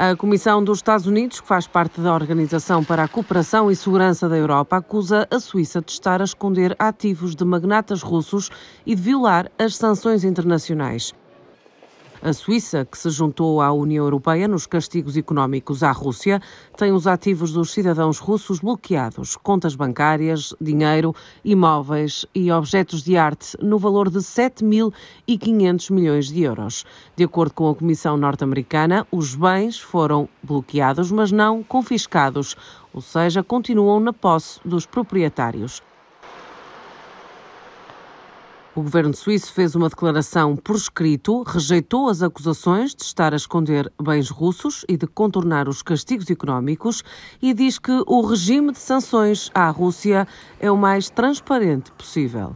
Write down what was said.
A Comissão dos Estados Unidos, que faz parte da Organização para a Cooperação e Segurança da Europa, acusa a Suíça de estar a esconder ativos de magnatas russos e de violar as sanções internacionais. A Suíça, que se juntou à União Europeia nos castigos económicos à Rússia, tem os ativos dos cidadãos russos bloqueados, contas bancárias, dinheiro, imóveis e objetos de arte no valor de 7.500 milhões de euros. De acordo com a Comissão Norte-Americana, os bens foram bloqueados, mas não confiscados, ou seja, continuam na posse dos proprietários. O governo suíço fez uma declaração por escrito, rejeitou as acusações de estar a esconder bens russos e de contornar os castigos económicos e diz que o regime de sanções à Rússia é o mais transparente possível.